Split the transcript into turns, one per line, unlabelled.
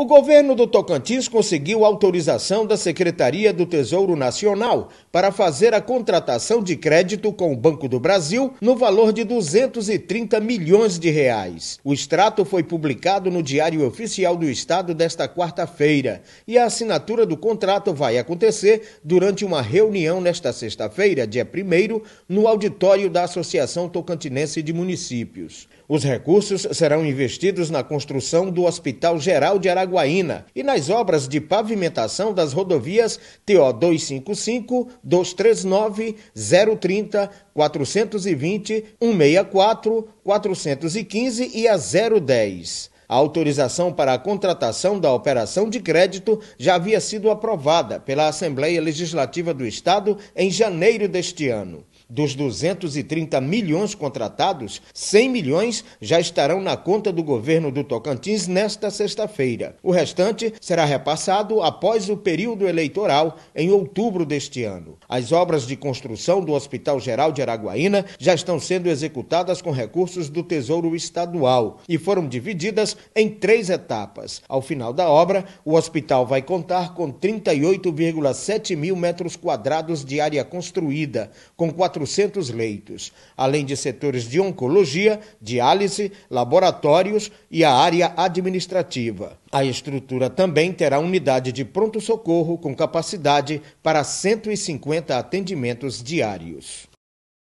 O governo do Tocantins conseguiu autorização da Secretaria do Tesouro Nacional para fazer a contratação de crédito com o Banco do Brasil no valor de 230 milhões de reais. O extrato foi publicado no Diário Oficial do Estado desta quarta-feira e a assinatura do contrato vai acontecer durante uma reunião nesta sexta-feira, dia 1 no auditório da Associação Tocantinense de Municípios. Os recursos serão investidos na construção do Hospital Geral de Aragão e nas obras de pavimentação das rodovias TO 255, 239, 030, 420, 164, 415 e a 010. A autorização para a contratação da operação de crédito já havia sido aprovada pela Assembleia Legislativa do Estado em janeiro deste ano. Dos 230 milhões contratados, 100 milhões já estarão na conta do governo do Tocantins nesta sexta-feira. O restante será repassado após o período eleitoral, em outubro deste ano. As obras de construção do Hospital Geral de Araguaína já estão sendo executadas com recursos do Tesouro Estadual e foram divididas em três etapas. Ao final da obra, o hospital vai contar com 38,7 mil metros quadrados de área construída, com 4 400 leitos, além de setores de oncologia, diálise, laboratórios e a área administrativa. A estrutura também terá unidade de pronto-socorro com capacidade para 150 atendimentos diários.